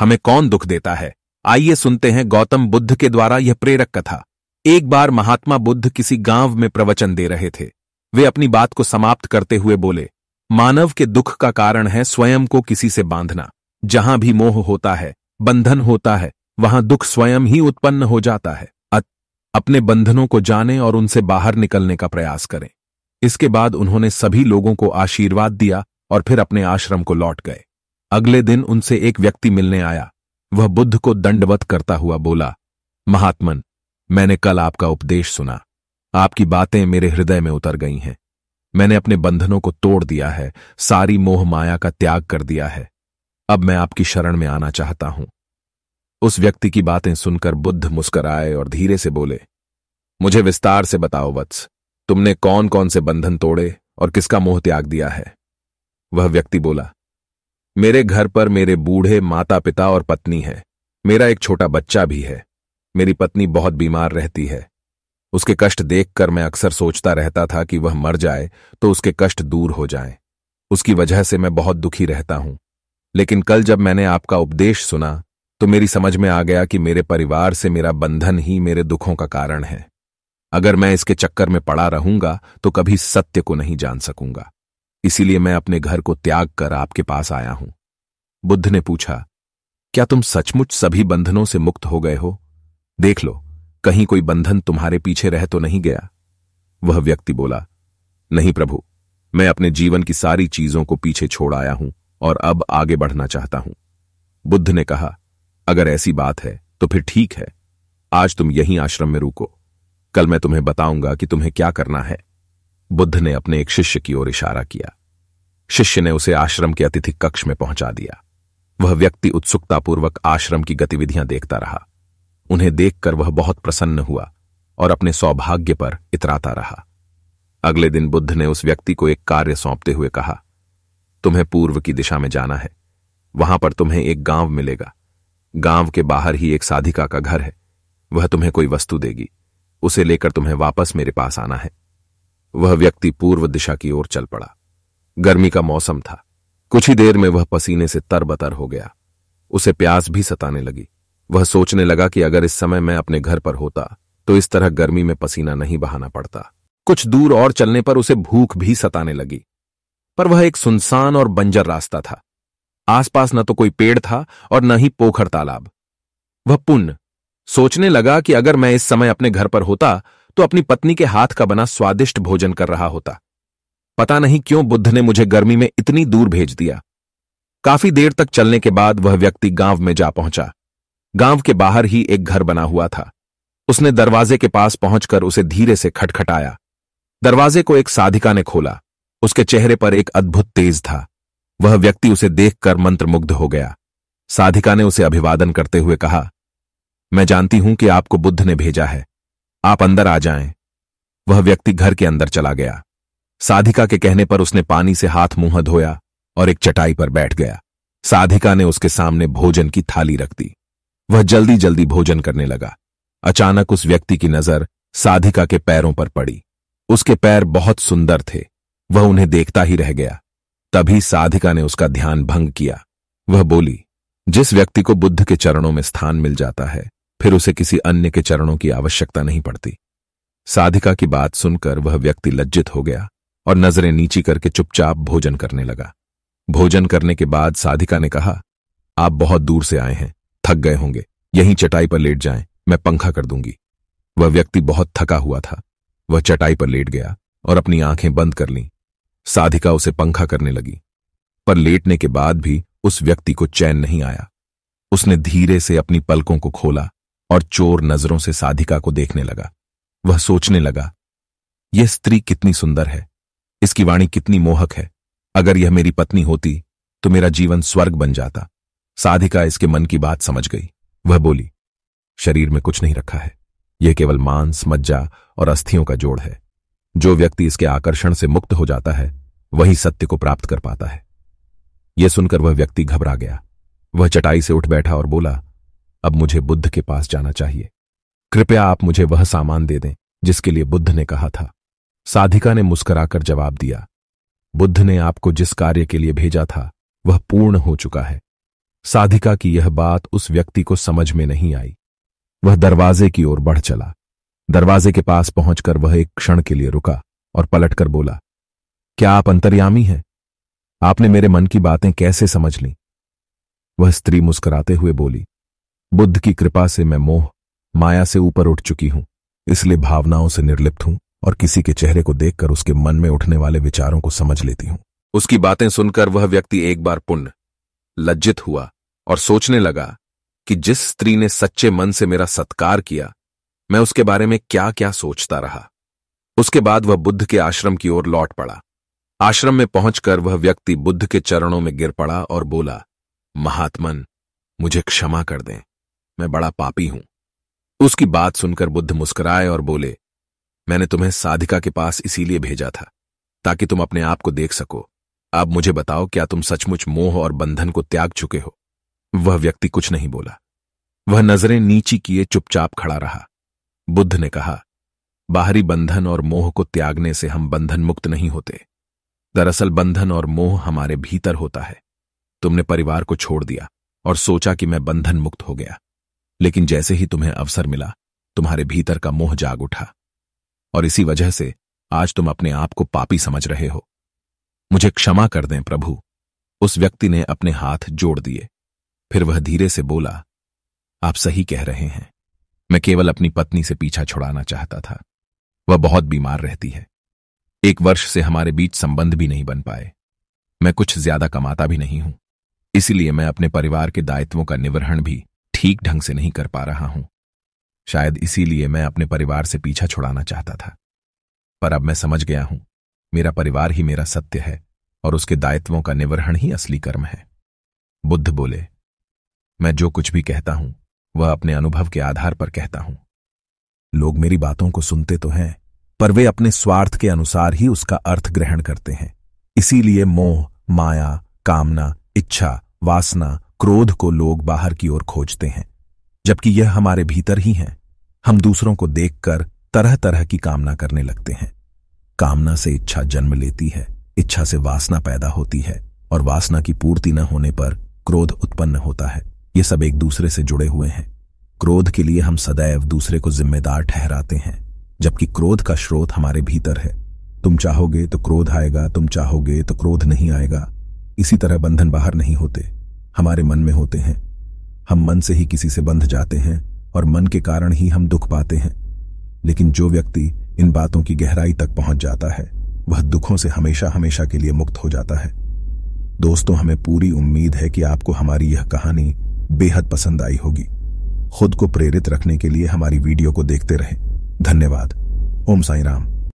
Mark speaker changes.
Speaker 1: हमें कौन दुख देता है आइए सुनते हैं गौतम बुद्ध के द्वारा यह प्रेरक कथा एक बार महात्मा बुद्ध किसी गांव में प्रवचन दे रहे थे वे अपनी बात को समाप्त करते हुए बोले मानव के दुख का कारण है स्वयं को किसी से बांधना जहां भी मोह होता है बंधन होता है वहां दुख स्वयं ही उत्पन्न हो जाता है अपने बंधनों को जाने और उनसे बाहर निकलने का प्रयास करें इसके बाद उन्होंने सभी लोगों को आशीर्वाद दिया और फिर अपने आश्रम को लौट गए अगले दिन उनसे एक व्यक्ति मिलने आया वह बुद्ध को दंडवत करता हुआ बोला महात्मन मैंने कल आपका उपदेश सुना आपकी बातें मेरे हृदय में उतर गई हैं मैंने अपने बंधनों को तोड़ दिया है सारी मोह माया का त्याग कर दिया है अब मैं आपकी शरण में आना चाहता हूं उस व्यक्ति की बातें सुनकर बुद्ध मुस्कराए और धीरे से बोले मुझे विस्तार से बताओ वत्स तुमने कौन कौन से बंधन तोड़े और किसका मोह त्याग दिया है वह व्यक्ति बोला मेरे घर पर मेरे बूढ़े माता पिता और पत्नी है मेरा एक छोटा बच्चा भी है मेरी पत्नी बहुत बीमार रहती है उसके कष्ट देखकर मैं अक्सर सोचता रहता था कि वह मर जाए तो उसके कष्ट दूर हो जाए उसकी वजह से मैं बहुत दुखी रहता हूं लेकिन कल जब मैंने आपका उपदेश सुना तो मेरी समझ में आ गया कि मेरे परिवार से मेरा बंधन ही मेरे दुखों का कारण है अगर मैं इसके चक्कर में पड़ा रहूंगा तो कभी सत्य को नहीं जान सकूंगा इसीलिए मैं अपने घर को त्याग कर आपके पास आया हूं बुद्ध ने पूछा क्या तुम सचमुच सभी बंधनों से मुक्त हो गए हो देख लो कहीं कोई बंधन तुम्हारे पीछे रह तो नहीं गया वह व्यक्ति बोला नहीं प्रभु मैं अपने जीवन की सारी चीजों को पीछे छोड़ आया हूं और अब आगे बढ़ना चाहता हूं बुद्ध ने कहा अगर ऐसी बात है तो फिर ठीक है आज तुम यहीं आश्रम में रुको कल मैं तुम्हें बताऊंगा कि तुम्हें क्या करना है बुद्ध ने अपने एक शिष्य की ओर इशारा किया शिष्य ने उसे आश्रम के अतिथि कक्ष में पहुंचा दिया वह व्यक्ति उत्सुकतापूर्वक आश्रम की गतिविधियां देखता रहा उन्हें देखकर वह बहुत प्रसन्न हुआ और अपने सौभाग्य पर इतराता रहा अगले दिन बुद्ध ने उस व्यक्ति को एक कार्य सौंपते हुए कहा तुम्हें पूर्व की दिशा में जाना है वहां पर तुम्हें एक गांव मिलेगा गांव के बाहर ही एक साधिका का घर है वह तुम्हें कोई वस्तु देगी उसे लेकर तुम्हें वापस मेरे पास आना है वह व्यक्ति पूर्व दिशा की ओर चल पड़ा गर्मी का मौसम था कुछ ही देर में वह पसीने से तरबतर हो गया उसे प्यास भी सताने लगी वह सोचने लगा कि अगर इस समय मैं अपने घर पर होता तो इस तरह गर्मी में पसीना नहीं बहाना पड़ता कुछ दूर और चलने पर उसे भूख भी सताने लगी पर वह एक सुनसान और बंजर रास्ता था आसपास न तो कोई पेड़ था और न ही पोखर तालाब वह पुण्य सोचने लगा कि अगर मैं इस समय अपने घर पर होता तो अपनी पत्नी के हाथ का बना स्वादिष्ट भोजन कर रहा होता पता नहीं क्यों बुद्ध ने मुझे गर्मी में इतनी दूर भेज दिया काफी देर तक चलने के बाद वह व्यक्ति गांव में जा पहुंचा गांव के बाहर ही एक घर बना हुआ था उसने दरवाजे के पास पहुंचकर उसे धीरे से खटखटाया दरवाजे को एक साधिका ने खोला उसके चेहरे पर एक अद्भुत तेज था वह व्यक्ति उसे देखकर मंत्रमुग्ध हो गया साधिका ने उसे अभिवादन करते हुए कहा मैं जानती हूं कि आपको बुद्ध ने भेजा है आप अंदर आ जाएं। वह व्यक्ति घर के अंदर चला गया साधिका के कहने पर उसने पानी से हाथ मुंह धोया और एक चटाई पर बैठ गया साधिका ने उसके सामने भोजन की थाली रख दी वह जल्दी जल्दी भोजन करने लगा अचानक उस व्यक्ति की नजर साधिका के पैरों पर पड़ी उसके पैर बहुत सुंदर थे वह उन्हें देखता ही रह गया तभी साधिका ने उसका ध्यान भंग किया वह बोली जिस व्यक्ति को बुद्ध के चरणों में स्थान मिल जाता है फिर उसे किसी अन्य के चरणों की आवश्यकता नहीं पड़ती साधिका की बात सुनकर वह व्यक्ति लज्जित हो गया और नजरें नीची करके चुपचाप भोजन करने लगा भोजन करने के बाद साधिका ने कहा आप बहुत दूर से आए हैं थक गए होंगे यहीं चटाई पर लेट जाएं, मैं पंखा कर दूंगी वह व्यक्ति बहुत थका हुआ था वह चटाई पर लेट गया और अपनी आंखें बंद कर लीं साधिका उसे पंखा करने लगी पर लेटने के बाद भी उस व्यक्ति को चैन नहीं आया उसने धीरे से अपनी पलकों को खोला और चोर नजरों से साधिका को देखने लगा वह सोचने लगा यह स्त्री कितनी सुंदर है इसकी वाणी कितनी मोहक है अगर यह मेरी पत्नी होती तो मेरा जीवन स्वर्ग बन जाता साधिका इसके मन की बात समझ गई वह बोली शरीर में कुछ नहीं रखा है यह केवल मांस मज्जा और अस्थियों का जोड़ है जो व्यक्ति इसके आकर्षण से मुक्त हो जाता है वही सत्य को प्राप्त कर पाता है यह सुनकर वह व्यक्ति घबरा गया वह चटाई से उठ बैठा और बोला अब मुझे बुद्ध के पास जाना चाहिए कृपया आप मुझे वह सामान दे दें जिसके लिए बुद्ध ने कहा था साधिका ने मुस्कराकर जवाब दिया बुद्ध ने आपको जिस कार्य के लिए भेजा था वह पूर्ण हो चुका है साधिका की यह बात उस व्यक्ति को समझ में नहीं आई वह दरवाजे की ओर बढ़ चला दरवाजे के पास पहुंचकर वह एक क्षण के लिए रुका और पलटकर बोला क्या आप अंतर्यामी हैं आपने मेरे मन की बातें कैसे समझ ली वह स्त्री मुस्कुराते हुए बोली बुद्ध की कृपा से मैं मोह माया से ऊपर उठ चुकी हूं इसलिए भावनाओं से निर्लिप्त हूं और किसी के चेहरे को देखकर उसके मन में उठने वाले विचारों को समझ लेती हूं उसकी बातें सुनकर वह व्यक्ति एक बार पुण्य लज्जित हुआ और सोचने लगा कि जिस स्त्री ने सच्चे मन से मेरा सत्कार किया मैं उसके बारे में क्या क्या सोचता रहा उसके बाद वह बुद्ध के आश्रम की ओर लौट पड़ा आश्रम में पहुंचकर वह व्यक्ति बुद्ध के चरणों में गिर पड़ा और बोला महात्मन मुझे क्षमा कर दें मैं बड़ा पापी हूं उसकी बात सुनकर बुद्ध मुस्कुराए और बोले मैंने तुम्हें साधिका के पास इसीलिए भेजा था ताकि तुम अपने आप को देख सको अब मुझे बताओ क्या तुम सचमुच मोह और बंधन को त्याग चुके हो वह व्यक्ति कुछ नहीं बोला वह नजरें नीची किए चुपचाप खड़ा रहा बुद्ध ने कहा बाहरी बंधन और मोह को त्यागने से हम बंधन मुक्त नहीं होते दरअसल बंधन और मोह हमारे भीतर होता है तुमने परिवार को छोड़ दिया और सोचा कि मैं बंधन मुक्त हो गया लेकिन जैसे ही तुम्हें अवसर मिला तुम्हारे भीतर का मोह जाग उठा और इसी वजह से आज तुम अपने आप को पापी समझ रहे हो मुझे क्षमा कर दें प्रभु उस व्यक्ति ने अपने हाथ जोड़ दिए फिर वह धीरे से बोला आप सही कह रहे हैं मैं केवल अपनी पत्नी से पीछा छुड़ाना चाहता था वह बहुत बीमार रहती है एक वर्ष से हमारे बीच संबंध भी नहीं बन पाए मैं कुछ ज्यादा कमाता भी नहीं हूं इसलिए मैं अपने परिवार के दायित्वों का निवरण भी ठीक ढंग से नहीं कर पा रहा हूं शायद इसीलिए मैं अपने परिवार से पीछा छुड़ाना चाहता था पर अब मैं समझ गया हूं मेरा परिवार ही मेरा सत्य है और उसके दायित्वों का निवर्हण ही असली कर्म है बुद्ध बोले मैं जो कुछ भी कहता हूं वह अपने अनुभव के आधार पर कहता हूं लोग मेरी बातों को सुनते तो हैं पर वे अपने स्वार्थ के अनुसार ही उसका अर्थ ग्रहण करते हैं इसीलिए मोह माया कामना इच्छा वासना क्रोध को लोग बाहर की ओर खोजते हैं जबकि यह हमारे भीतर ही है हम दूसरों को देखकर तरह तरह की कामना करने लगते हैं कामना से इच्छा जन्म लेती है इच्छा से वासना पैदा होती है और वासना की पूर्ति न होने पर क्रोध उत्पन्न होता है ये सब एक दूसरे से जुड़े हुए हैं क्रोध के लिए हम सदैव दूसरे को जिम्मेदार ठहराते हैं जबकि क्रोध का स्रोत हमारे भीतर है तुम चाहोगे तो क्रोध आएगा तुम चाहोगे तो क्रोध नहीं आएगा इसी तरह बंधन बाहर नहीं होते हमारे मन में होते हैं हम मन से ही किसी से बंध जाते हैं और मन के कारण ही हम दुख पाते हैं लेकिन जो व्यक्ति इन बातों की गहराई तक पहुंच जाता है वह दुखों से हमेशा हमेशा के लिए मुक्त हो जाता है दोस्तों हमें पूरी उम्मीद है कि आपको हमारी यह कहानी बेहद पसंद आई होगी खुद को प्रेरित रखने के लिए हमारी वीडियो को देखते रहें धन्यवाद ओम साई राम